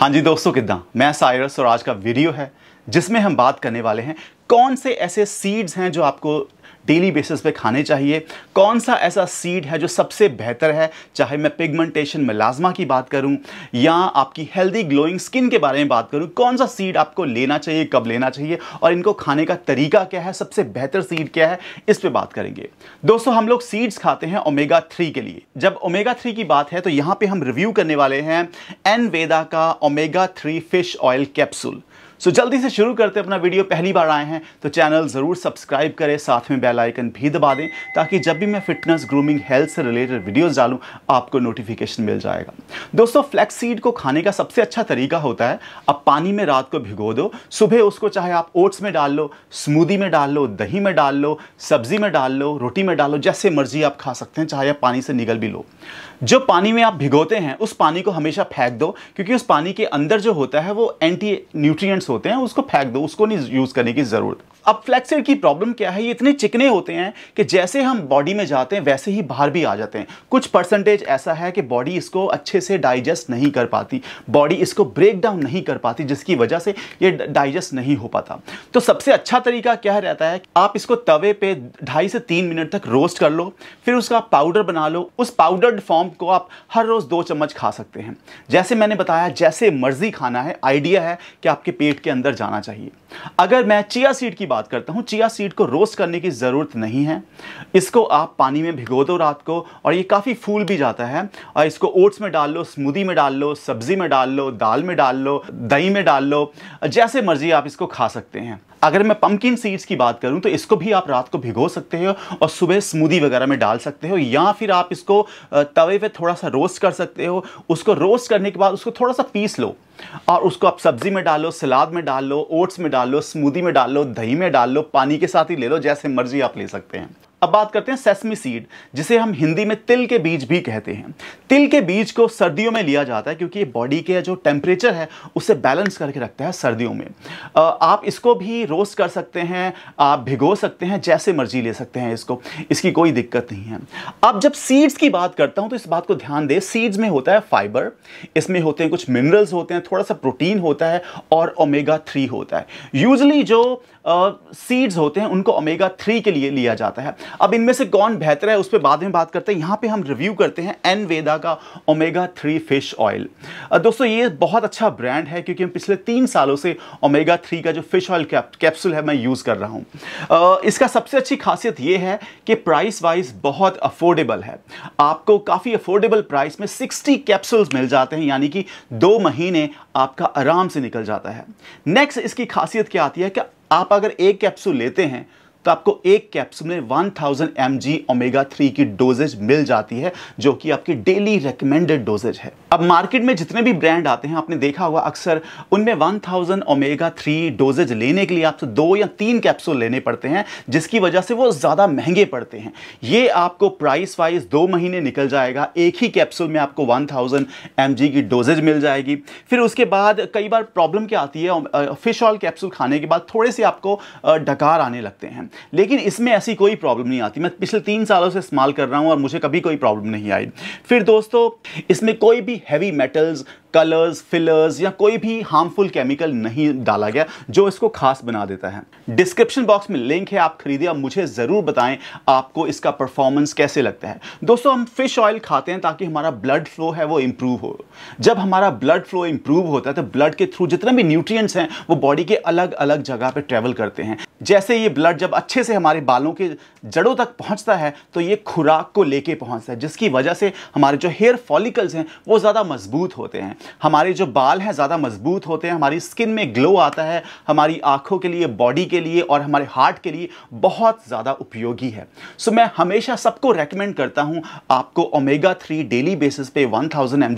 हाँ जी दोस्तों कितना मैं साइरस और आज का वीडियो है जिसमें हम बात करने वाले हैं कौन से ऐसे सीड्स हैं जो आपको डेली बेसिस पे खाने चाहिए कौन सा ऐसा सीड है जो सबसे बेहतर है चाहे मैं पिगमेंटेशन मिलाजमा की बात करूं या आपकी हेल्दी ग्लोइंग स्किन के बारे में बात करूं कौन सा सीड आपको लेना चाहिए कब लेना चाहिए और इनको खाने का तरीका क्या है सबसे बेहतर सीड क्या है इस पर बात करेंगे दोस्तों हम लोग सीड्स खाते हैं ओमेगा थ्री के लिए जब ओमेगा थ्री की बात है तो यहाँ पर हम रिव्यू करने वाले हैं एन वेदा का omega three fish oil capsule so so, जल्दी से शुरू करते अपना वीडियो पहली बार आए हैं तो चैनल ज़रूर सब्सक्राइब करें साथ में बेल आइकन भी दबा दें ताकि जब भी मैं फिटनेस ग्रूमिंग हेल्थ से रिलेटेड वीडियोस डालूं आपको नोटिफिकेशन मिल जाएगा दोस्तों फ्लैक्स सीड को खाने का सबसे अच्छा तरीका होता है आप पानी में रात को भिगो दो सुबह उसको चाहे आप ओट्स में डाल लो स्मूदी में डाल लो दही में डाल लो सब्जी में डाल लो रोटी में डालो जैसे मर्जी आप खा सकते हैं चाहे आप पानी से निगल भी लो जो पानी में आप भिगोते हैं उस पानी को हमेशा फेंक दो क्योंकि उस पानी के अंदर जो होता है वो एंटी न्यूट्रिएंट्स होते हैं उसको फेंक दो उसको नहीं यूज़ करने की ज़रूरत अब फ्लैक्सीड की प्रॉब्लम क्या है ये इतने चिकने होते हैं कि जैसे हम बॉडी में जाते हैं वैसे ही बाहर भी आ जाते हैं कुछ परसेंटेज ऐसा है कि बॉडी इसको अच्छे से डाइजेस्ट नहीं कर पाती बॉडी इसको ब्रेक डाउन नहीं कर पाती जिसकी वजह से ये डाइजेस्ट नहीं हो पाता तो सबसे अच्छा तरीका क्या रहता है आप इसको तवे पे ढाई से तीन मिनट तक रोस्ट कर लो फिर उसका पाउडर बना लो उस पाउडर्ड फॉर्म सूप को आप हर रोज़ दो चम्मच खा सकते हैं जैसे मैंने बताया जैसे मर्ज़ी खाना है आइडिया है कि आपके पेट के अंदर जाना चाहिए अगर मैं चिया सीड की बात करता हूँ चिया सीड को रोस्ट करने की ज़रूरत नहीं है इसको आप पानी में भिगो दो रात को और ये काफ़ी फूल भी जाता है और इसको ओट्स में डाल लो स्मूदी में डाल लो सब्ज़ी में डाल लो दाल में डाल लो दही में डाल लो जैसे मर्ज़ी आप इसको खा सकते हैं अगर मैं पम्पकिन सीड्स की बात करूं तो इसको भी आप रात को भिगो सकते हो और सुबह स्मूदी वगैरह में डाल सकते हो या फिर आप इसको तवे पे थोड़ा सा रोस्ट कर सकते हो उसको रोस्ट करने के बाद उसको थोड़ा सा पीस लो और उसको आप सब्जी में डालो सलाद में डालो ओट्स में डालो स्मूदी में डालो दही में डालो पानी के साथ ही ले लो जैसे मर्जी आप ले सकते हैं अब बात करते हैं सेसमी सीड जिसे हम हिंदी में तिल के बीज भी कहते हैं तिल के बीज को सर्दियों में लिया जाता है क्योंकि ये बॉडी के जो टेम्परेचर है उसे बैलेंस करके रखता है सर्दियों में आप इसको भी रोस्ट कर सकते हैं आप भिगो सकते हैं जैसे मर्जी ले सकते हैं इसको इसकी कोई दिक्कत नहीं है अब जब सीड्स की बात करता हूँ तो इस बात को ध्यान दें सीड्स में होता है फाइबर इसमें होते हैं कुछ मिनरल्स होते हैं थोड़ा सा प्रोटीन होता है और ओमेगा थ्री होता है यूजली जो सीड्स uh, होते हैं उनको ओमेगा थ्री के लिए लिया जाता है अब इनमें से कौन बेहतर है उस पर बाद में बात करते हैं यहाँ पे हम रिव्यू करते हैं एन वेदा का ओमेगा थ्री फिश ऑयल दोस्तों ये बहुत अच्छा ब्रांड है क्योंकि हम पिछले तीन सालों से ओमेगा थ्री का जो फिश ऑयल कैप्सूल है मैं यूज़ कर रहा हूँ इसका सबसे अच्छी खासियत ये है कि प्राइस वाइज बहुत अफोर्डेबल है आपको काफ़ी अफोर्डेबल प्राइस में सिक्सटी कैप्सूल्स मिल जाते हैं यानी कि दो महीने आपका आराम से निकल जाता है नेक्स्ट इसकी खासियत क्या आती है कि आप अगर एक कैप्सूल लेते हैं तो आपको एक कैप्सूल में 1000 थाउजेंड एम ओमेगा थ्री की डोजेज मिल जाती है जो कि आपकी डेली रिकमेंडेड डोजेज है अब मार्केट में जितने भी ब्रांड आते हैं आपने देखा होगा अक्सर उनमें 1000 थाउजेंड ओमेगा थ्री डोजेज लेने के लिए आपसे दो या तीन कैप्सूल लेने पड़ते हैं जिसकी वजह से वो ज़्यादा महंगे पड़ते हैं ये आपको प्राइस वाइज दो महीने निकल जाएगा एक ही कैप्सूल में आपको वन थाउजेंड की डोजेज मिल जाएगी फिर उसके बाद कई बार प्रॉब्लम क्या आती है फिश ऑयल कैप्सूल खाने के बाद थोड़े से आपको डकार आने लगते हैं लेकिन इसमें ऐसी कोई प्रॉब्लम नहीं आती मैं पिछले तीन सालों से इस्तेमाल कर रहा हूँ और मुझे कभी कोई प्रॉब्लम नहीं आई फिर दोस्तों इसमें कोई भी हैवी मेटल्स कलर्स फिलर्स या कोई भी हार्मफुल केमिकल नहीं डाला गया जो इसको खास बना देता है डिस्क्रिप्शन बॉक्स में लिंक है आप खरीदिए और मुझे ज़रूर बताएं आपको इसका परफॉर्मेंस कैसे लगता है दोस्तों हम फिश ऑयल खाते हैं ताकि हमारा ब्लड फ्लो है वो इम्प्रूव हो जब हमारा ब्लड फ्लो इम्प्रूव होता है तो ब्लड के थ्रू जितने भी न्यूट्रिएंट्स हैं वो बॉडी के अलग अलग जगह पर ट्रेवल करते हैं जैसे ये ब्लड जब अच्छे से हमारे बालों के जड़ों तक पहुंचता है तो ये खुराक को लेके पहुंचता है जिसकी वजह से हमारे जो हेयर फॉलिकल्स हैं वो ज़्यादा मजबूत होते हैं हमारे जो बाल हैं ज़्यादा मजबूत होते हैं हमारी स्किन में ग्लो आता है हमारी आँखों के लिए बॉडी के लिए और हमारे हार्ट के लिए बहुत ज़्यादा उपयोगी है सो मैं हमेशा सबको रेकमेंड करता हूँ आपको ओमेगा थ्री डेली बेसिस पे वन थाउजेंड एम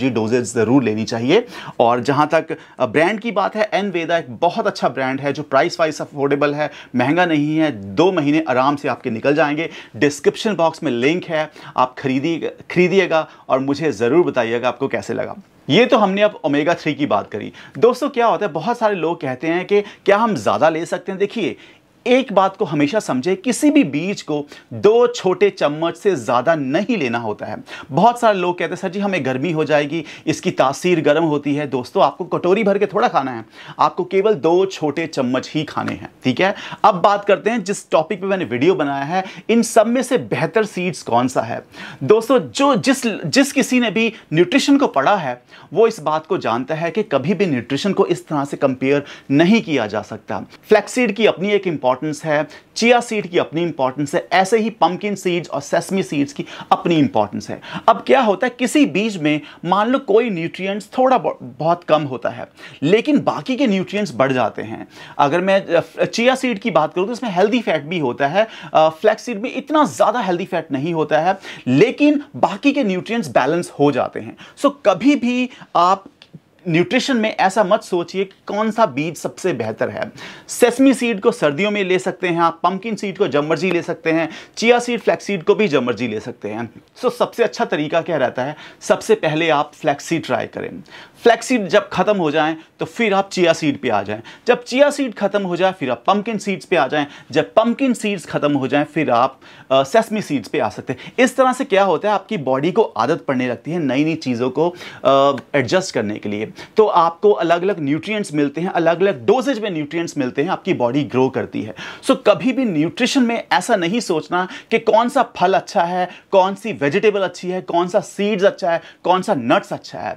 ज़रूर लेनी चाहिए और जहाँ तक ब्रांड की बात है एन वेदा एक बहुत अच्छा ब्रांड है जो प्राइस वाइज अफोर्डेबल है महंगा नहीं है दो महीने आराम से आपके निकल जाएंगे डिस्क्रिप्शन बॉक्स में लिंक है आप खरीदिए खरीदिएगा और मुझे ज़रूर बताइएगा आपको कैसे लगा ये तो हमने अब ओमेगा थ्री की बात करी दोस्तों क्या होता है बहुत सारे लोग कहते हैं कि क्या हम ज़्यादा ले सकते हैं देखिए एक बात को हमेशा समझे किसी भी बीज को दो छोटे चम्मच से ज़्यादा नहीं लेना होता है बहुत सारे लोग कहते हैं सर जी हमें गर्मी हो जाएगी इसकी तासीर गर्म होती है दोस्तों आपको कटोरी भर के थोड़ा खाना है आपको केवल दो छोटे चम्मच ही खाने हैं ठीक है अब बात करते हैं जिस टॉपिक पे मैंने वीडियो बनाया है इन सब में से बेहतर सीड्स कौन सा है दोस्तों जो जिस जिस किसी ने भी न्यूट्रिशन को पढ़ा है वो इस बात को जानता है कि कभी भी न्यूट्रिशन को इस तरह से कंपेयर नहीं किया जा सकता फ्लैक्सीड की अपनी एक इंपॉर्ट इंपॉर्टेंस है चिया सीड की अपनी इंपॉर्टेंस है ऐसे ही पम्पकिन सीड्स और सेसमी सीड्स की अपनी इंपॉर्टेंस है अब क्या होता है किसी बीज में मान लो कोई न्यूट्रिएंट्स थोड़ा बहुत कम होता है लेकिन बाकी के न्यूट्रिएंट्स बढ़ जाते हैं अगर मैं चिया सीड की बात करूँ तो इसमें हेल्दी फैट भी होता है फ्लैक्स सीड में इतना ज़्यादा हेल्दी फैट नहीं होता है लेकिन बाकी के न्यूट्रियट्स बैलेंस हो जाते हैं सो कभी भी आप न्यूट्रिशन में ऐसा मत सोचिए कि कौन सा बीज सबसे बेहतर है सेसमी सीड को सर्दियों में ले सकते हैं आप पंकिन सीड को जब मर्जी ले सकते हैं चिया सीड फ्लैक्स सीड को भी जब मर्जी ले सकते हैं सो so, सबसे अच्छा तरीका क्या रहता है सबसे पहले आप फ्लैक्स सीड ट्राई करें फ्लैक्सीड जब खत्म हो जाए तो फिर आप चिया सीड पे आ जाएं जब चिया सीड खत्म हो जाए फिर आप पम्पकिन सीड्स पे आ जाएं जब पम्पकिन सीड्स खत्म हो जाएं फिर आप सेसमी सीड्स पे आ सकते हैं इस तरह से क्या होता है आपकी बॉडी को आदत पड़ने लगती है नई नई चीज़ों को एडजस्ट करने के लिए तो आपको अलग अलग न्यूट्रियट्स मिलते हैं अलग अलग डोजेज में न्यूट्रियट्स मिलते हैं आपकी बॉडी ग्रो करती है सो कभी भी न्यूट्रिशन में ऐसा नहीं सोचना कि कौन सा फल अच्छा है कौन सी वेजिटेबल अच्छी है कौन सा सीड्स अच्छा है कौन सा नट्स अच्छा है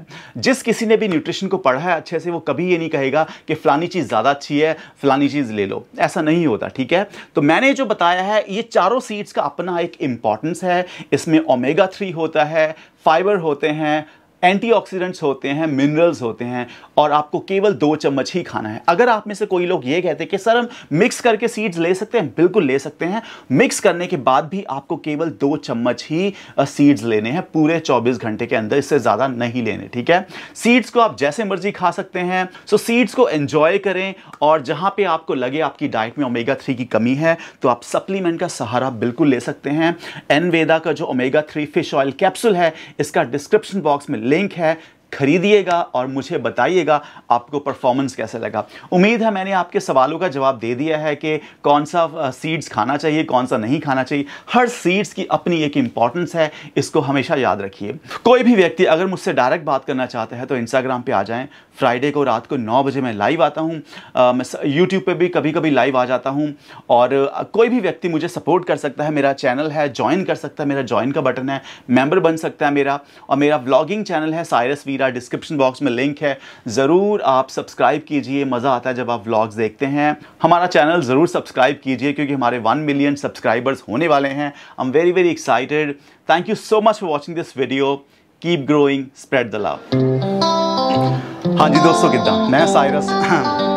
जिस किसी ने जिसने भी न्यूट्रिशन को पढ़ा है अच्छे से वो कभी ये नहीं कहेगा कि फ़लानी चीज़ ज़्यादा अच्छी है फ़लानी चीज़ ले लो ऐसा नहीं होता ठीक है तो मैंने जो बताया है ये चारों सीड्स का अपना एक इम्पॉर्टेंस है इसमें ओमेगा थ्री होता है फाइबर होते हैं एंटीऑक्सीडेंट्स होते हैं मिनरल्स होते हैं और आपको केवल दो चम्मच ही खाना है अगर आप में से कोई लोग ये कहते हैं कि सर हम मिक्स करके सीड्स ले सकते हैं बिल्कुल ले सकते हैं मिक्स करने के बाद भी आपको केवल दो चम्मच ही सीड्स लेने हैं पूरे 24 घंटे के अंदर इससे ज़्यादा नहीं लेने ठीक है सीड्स को आप जैसे मर्जी खा सकते हैं सो सीड्स को एन्जॉय करें और जहाँ पर आपको लगे आपकी डाइट में ओमेगा थ्री की कमी है तो आप सप्लीमेंट का सहारा बिल्कुल ले सकते हैं एनवेदा का जो omega three fish oil capsule है इसका डिस्क्रिप्शन बॉक्स में लिंक है खरीदिएगा और मुझे बताइएगा आपको परफॉर्मेंस कैसे लगा उम्मीद है मैंने आपके सवालों का जवाब दे दिया है कि कौन सा सीड्स खाना चाहिए कौन सा नहीं खाना चाहिए हर सीड्स की अपनी एक इंपॉर्टेंस है इसको हमेशा याद रखिए कोई भी व्यक्ति अगर मुझसे डायरेक्ट बात करना चाहता है तो इंस्टाग्राम पर आ जाएँ फ्राइडे को रात को नौ बजे मैं लाइव आता हूँ मैं यूट्यूब पर भी कभी कभी लाइव आ जाता हूँ और कोई भी व्यक्ति मुझे सपोर्ट कर सकता है मेरा चैनल है ज्वाइन कर सकता है मेरा ज्वाइन का बटन है मेंबर बन सकता है मेरा और मेरा ब्लॉगिंग चैनल है सायरस वीरा का डिस्क्रिप्शन बॉक्स में लिंक है ज़रूर आप सब्सक्राइब कीजिए मज़ा आता है जब आप व्लॉग्स देखते हैं हमारा चैनल ज़रूर सब्सक्राइब कीजिए क्योंकि हमारे वन मिलियन सब्सक्राइबर्स होने वाले हैं I am very very excited thank you so much for watching this video keep growing spread the love हाँ जी दोस्तों कितना मैं साइरस